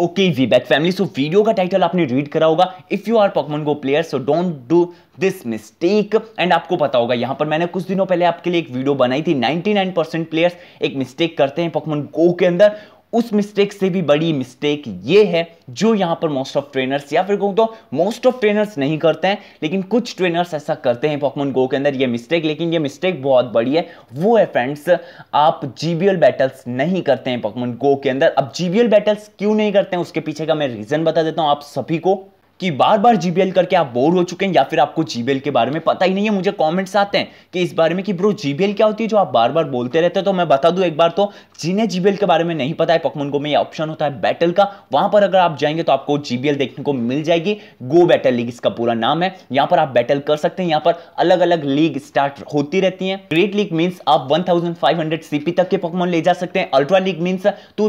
okay we back family so video का title आपने read करा होगा if you are Pokemon go player so don't do this mistake and आपको पता होगा यहां पर मैंने कुछ दिनों पहले आपके लिए एक वीडियो बनाई थी 99% प्लेयर्स एक मिस्टेक करते हैं पॉकमन गो के अंदर उस मिस्टेक से भी बड़ी मिस्टेक ये है जो यहाँ पर मोस्ट ऑफ ट्रेनर्स या फिर कहूँ तो मोस्ट ऑफ ट्रेनर्स नहीं करते हैं लेकिन कुछ ट्रेनर्स ऐसा करते हैं पॉकमोन गो के अंदर ये मिस्टेक लेकिन ये मिस्टेक बहुत बड़ी है वो है फ्रेंड्स आप जीबीएल बैटल्स नहीं करते हैं पॉकमोन गो के अंदर अब जीबीएल बैटल्स क्यों नहीं करते हैं उसके पीछे का मैं रीज़न बता देता हूँ आप सभी को कि बार बार जीबीएल करके आप बोर हो चुके हैं या फिर आपको जीबीएल के बारे में पता ही नहीं है मुझे कमेंट्स आते हैं कि इस बारे में कि ब्रो जीबीएल क्या होती है जो आप बार बार बोलते रहते हो तो मैं बता दूं एक बार तो जिन्हें जीबीएल के बारे में नहीं पता है पकमन को में ये ऑप्शन होता है बैटल का वहां पर अगर आप जाएंगे तो आपको जीबीएल देखने को मिल जाएगी गो बैटल लीग इसका पूरा नाम है यहाँ पर आप बैटल कर सकते हैं यहाँ पर अलग अलग लीग स्टार्ट होती रहती है ग्रेट लीग मीन्स आप वन सीपी तक के पकमन ले जा सकते हैं ultra league means two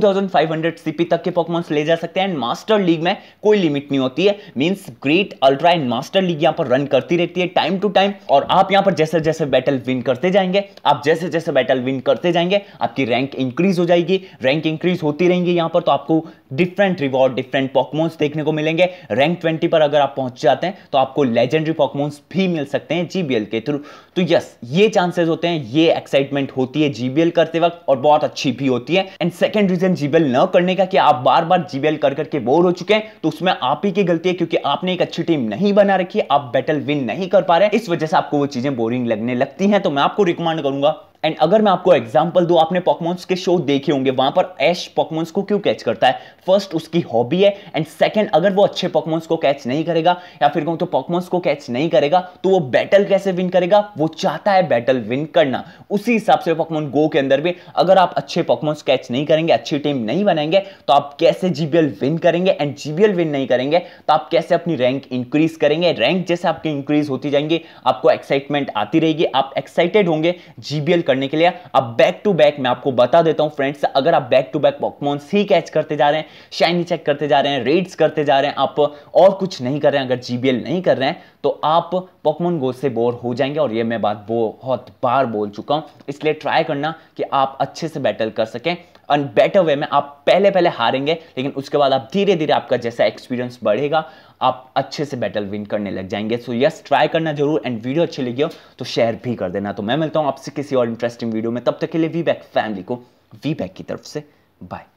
CP तक के पकमन ले जा सकते हैं एंड मास्टर लीग में कोई लिमिट नहीं होती है means great ultra and master league यहाँ पर रन करती रहती है टाइम टू टाइम और आप यहाँ पर जैसे जैसे बैटल विन करते जाएंगे आप जैसे जैसे बैटल विन करते जाएंगे आपकी रैंक इंक्रीज हो जाएगी रैंक इंक्रीज होती रहेंगी यहाँ पर तो आपको डिफरेंट रिवॉर्ड डिफरेंट पॉकमोन्स देखने को मिलेंगे रैंक ट्वेंटी पर अगर आप पहुंच जाते हैं तो आपको लेजेंडरी पॉकमोन्स भी मिल सकते हैं जीबीएल के थ्रू तो यस ये चांसेस होते हैं ये एक्साइटमेंट होती है जीबीएल करते वक्त और बहुत अच्छी भी होती है एंड सेकेंड रीजन जीबीएल न करने का कि आप बार बार जीबीएल कर करके बोर हो चुके हैं तो उसमें आप ही की गलती है क्योंकि आपने एक अच्छी टीम नहीं बना रखी है आप बैटल विन नहीं कर पा रहे इस वजह से आपको वो चीजें बोरिंग लगने लगती हैं तो मैं आपको रिकमेंड करूंगा एंड अगर मैं आपको एग्जाम्पल दू आपने पॉकमोन्स के शो देखे होंगे वहां पर एश पॉकमोन्स को क्यों कैच करता है फर्स्ट उसकी हॉबी है एंड सेकेंड अगर वो अच्छे पॉकमोन्स को कैच नहीं करेगा या फिर कहूँ तो पॉकमोन्स को कैच नहीं करेगा तो वो बैटल कैसे विन करेगा वो चाहता है बैटल विन करना उसी हिसाब से पॉकमोन गो के अंदर भी अगर आप अच्छे पॉकमोन्स कैच नहीं करेंगे अच्छी टीम नहीं बनाएंगे तो आप कैसे जीबीएल विन करेंगे एंड जीबीएल विन नहीं करेंगे तो आप कैसे अपनी रैंक इंक्रीज करेंगे रैंक जैसे आपकी इंक्रीज होती जाएंगे आपको एक्साइटमेंट आती रहेगी आप एक्साइटेड होंगे जीबीएल करने के लिए अब बैक टू बैक मैं आपको बता देता हूं फ्रेंड्स अगर आप बैक टू बैक पॉकमोन ही कैच करते जा रहे हैं शाइनी चेक करते जा रहे हैं रेड्स करते जा रहे हैं आप और कुछ नहीं कर रहे हैं अगर जीबीएल नहीं कर रहे हैं तो आप पॉकमोन गो से बोर हो जाएंगे और ये मैं बात बहुत बार बोल चुका हूं इसलिए ट्राई करना कि आप अच्छे से बैटल कर सकें एंड बेटर वे में आप पहले पहले हारेंगे लेकिन उसके बाद आप धीरे धीरे आपका जैसा एक्सपीरियंस बढ़ेगा आप अच्छे से बैटल विन करने लग जाएंगे सो यस ट्राई करना जरूर एंड वीडियो अच्छी लगी हो तो शेयर भी कर देना तो मैं मिलता हूँ आपसे किसी और इंटरेस्टिंग वीडियो में तब तक के लिए वी बैक फैमिली को वी बैक की तरफ से बाय